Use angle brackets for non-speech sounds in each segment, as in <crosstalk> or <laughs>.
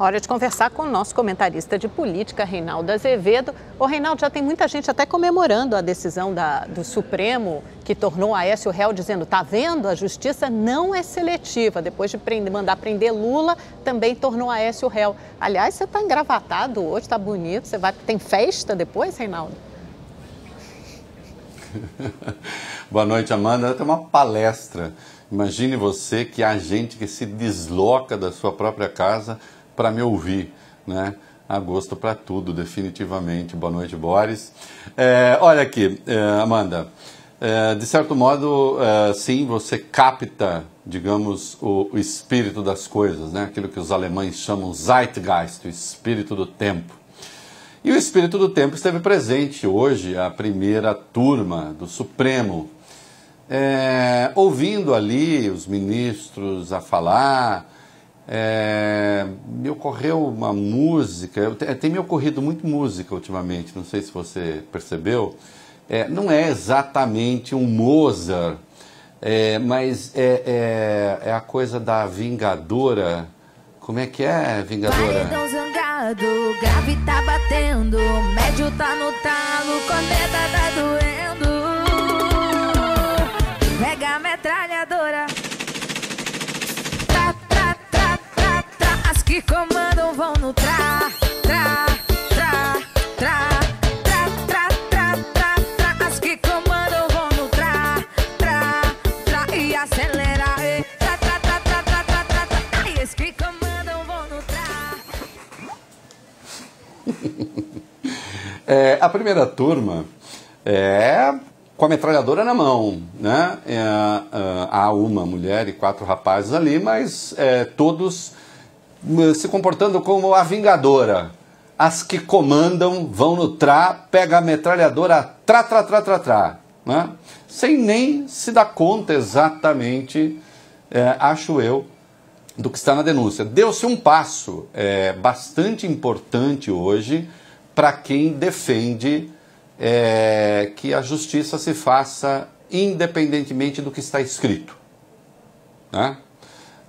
Hora de conversar com o nosso comentarista de política, Reinaldo Azevedo. O Reinaldo, já tem muita gente até comemorando a decisão da, do Supremo, que tornou Aécio réu, dizendo, tá vendo, a justiça não é seletiva. Depois de prender, mandar prender Lula, também tornou Aécio réu. Aliás, você está engravatado hoje, está bonito. Você vai, tem festa depois, Reinaldo? <laughs> Boa noite, Amanda. Tem uma palestra. Imagine você que há gente que se desloca da sua própria casa para me ouvir, né? Há gosto para tudo, definitivamente. Boa noite, Boris. É, olha aqui, é, Amanda. É, de certo modo, é, sim, você capta, digamos, o, o, espírito das coisas, né? aquilo que os alemães chamam Zeitgeist, o espírito do tempo. E o espírito do tempo esteve presente hoje, a primeira turma do Supremo, é, ouvindo ali os ministros a falar, é, me ocorreu uma música, é, tem me ocorrido muito música ultimamente, não sei se você percebeu. É, não é exatamente um Mozart, é, mas é, é, é a coisa da Vingadora. Como é que é, Vingadora? Paredão zangado, grave tá batendo, médio tá no talo, é, a primeira turma é com a metralhadora na mão, né? É, é há uma mulher e quatro rapazes ali, mas é, todos hum, se comportando como a vingadora. As que comandam vão no trá, pega a metralhadora, trá, trá, trá, trá, trá. Né? Sem nem se dar conta exatamente, é, acho eu, do que está na denúncia. Deu-se um passo é, bastante importante hoje para quem defende é, que a justiça se faça independentemente do que está escrito. Né?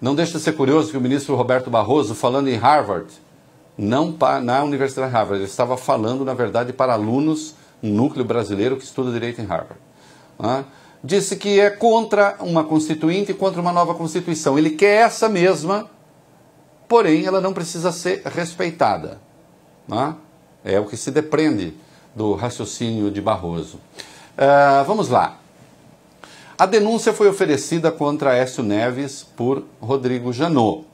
Não deixa de ser curioso que o ministro Roberto Barroso, falando em Harvard, não na Universidade de Harvard, ele estava falando, na verdade, para alunos, um núcleo brasileiro que estuda direito em Harvard. Né? disse que é contra uma constituinte e contra uma nova constituição. Ele quer essa mesma, porém ela não precisa ser respeitada. Né? É o que se depreende do raciocínio de Barroso. Uh, vamos lá. A denúncia foi oferecida contra Écio Neves por Rodrigo Janot.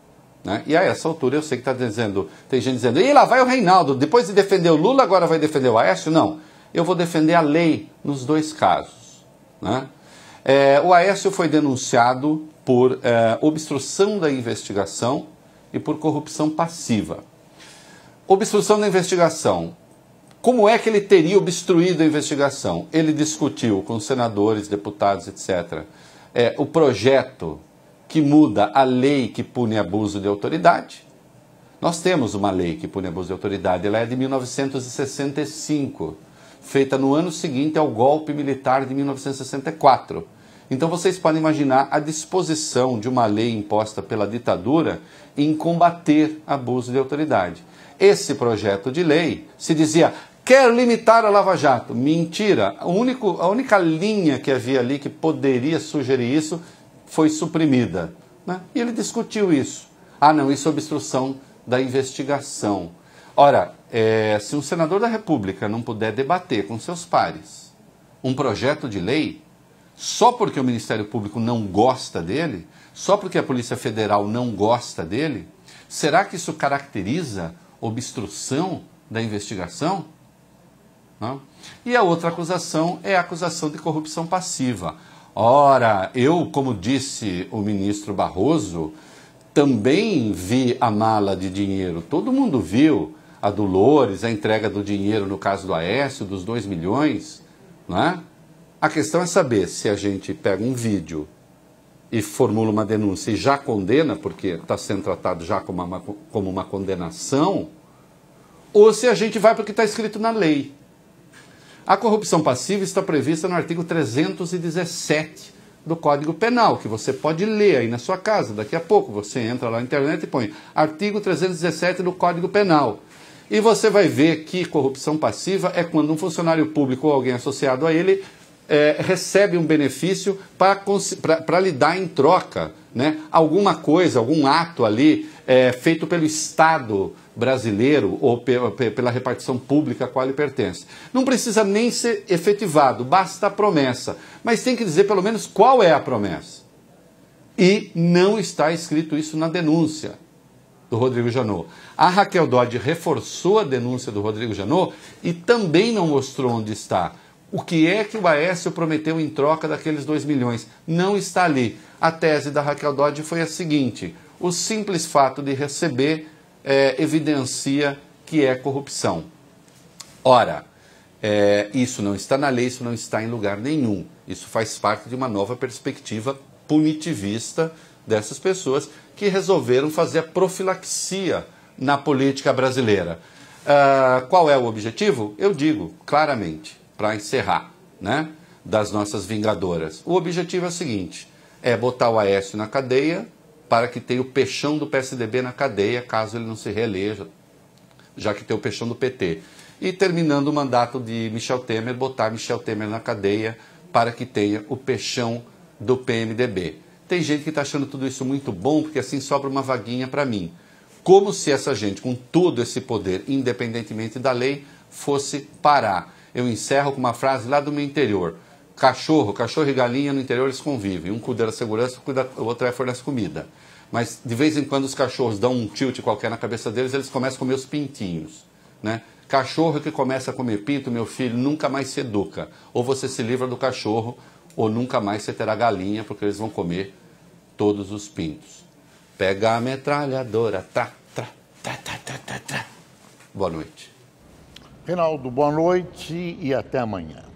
Né? E a essa altura eu sei que está dizendo, tem gente dizendo, e lá vai o Reinaldo, depois de defender o Lula, agora vai defender o Aécio? Não, eu vou defender a lei nos dois casos. Né? É, o Aécio foi denunciado por é, obstrução da investigação e por corrupção passiva. Obstrução da investigação. Como é que ele teria obstruído a investigação? Ele discutiu com senadores, deputados, etc., é, o projeto que muda a lei que pune abuso de autoridade. Nós temos uma lei que pune abuso de autoridade, ela é de 1965, feita no ano seguinte ao golpe militar de 1964. Então vocês podem imaginar a disposição de uma lei imposta pela ditadura em combater abuso de autoridade. Esse projeto de lei se dizia quer limitar a Lava Jato. Mentira! A, único, a única linha que havia ali que poderia sugerir isso foi suprimida. Né? E ele discutiu isso. Ah, não, isso é obstrução da investigação. Ora, é, se um senador da República não puder debater com seus pares um projeto de lei, só porque o Ministério Público não gosta dele, só porque a Polícia Federal não gosta dele, será que isso caracteriza obstrução da investigação? Não? E a outra acusação é a acusação de corrupção passiva. Ora, eu, como disse o ministro Barroso, também vi a mala de dinheiro. Todo mundo viu a Dolores, a entrega do dinheiro no caso do Aécio, dos 2 milhões, não é? A questão é saber se a gente pega um vídeo e formula uma denúncia e já condena, porque está sendo tratado já como uma, como uma condenação, ou se a gente vai para o que está escrito na lei. A corrupção passiva está prevista no artigo 317 do Código Penal, que você pode ler aí na sua casa. Daqui a pouco você entra lá na internet e põe artigo 317 do Código Penal. E você vai ver que corrupção passiva é quando um funcionário público ou alguém associado a ele é, recebe um benefício para lhe dar em troca né, alguma coisa, algum ato ali é, feito pelo Estado brasileiro ou pe pe pela repartição pública a qual ele pertence. Não precisa nem ser efetivado, basta a promessa. Mas tem que dizer pelo menos qual é a promessa. E não está escrito isso na denúncia do Rodrigo Janot. A Raquel Dodge reforçou a denúncia do Rodrigo Janot e também não mostrou onde está. O que é que o Aécio prometeu em troca daqueles 2 milhões? Não está ali. A tese da Raquel Dodge foi a seguinte: o simples fato de receber é, evidencia que é corrupção. Ora, é, isso não está na lei, isso não está em lugar nenhum. Isso faz parte de uma nova perspectiva punitivista dessas pessoas que resolveram fazer a profilaxia na política brasileira. Uh, qual é o objetivo? Eu digo claramente: para encerrar, né? Das nossas vingadoras. O objetivo é o seguinte: é botar o Aécio na cadeia para que tenha o peixão do PSDB na cadeia, caso ele não se reeleja, já que tem o peixão do PT. E terminando o mandato de Michel Temer, botar Michel Temer na cadeia para que tenha o peixão do PMDB. Tem gente que está achando tudo isso muito bom, porque assim sobra uma vaguinha para mim. Como se essa gente, com todo esse poder, independentemente da lei, fosse parar eu encerro com uma frase lá do meu interior. Cachorro, cachorro e galinha no interior eles convivem. Um cuida da segurança, cuida, o outro é fornece comida. Mas de vez em quando os cachorros dão um tilt qualquer na cabeça deles, eles começam a comer os pintinhos. Né? Cachorro que começa a comer pinto, meu filho, nunca mais se educa. Ou você se livra do cachorro, ou nunca mais você terá galinha, porque eles vão comer todos os pintos. Pega a metralhadora, tá, tá, tá, tá, tá, tá. Boa noite. Reinaldo, boa noite e até amanhã.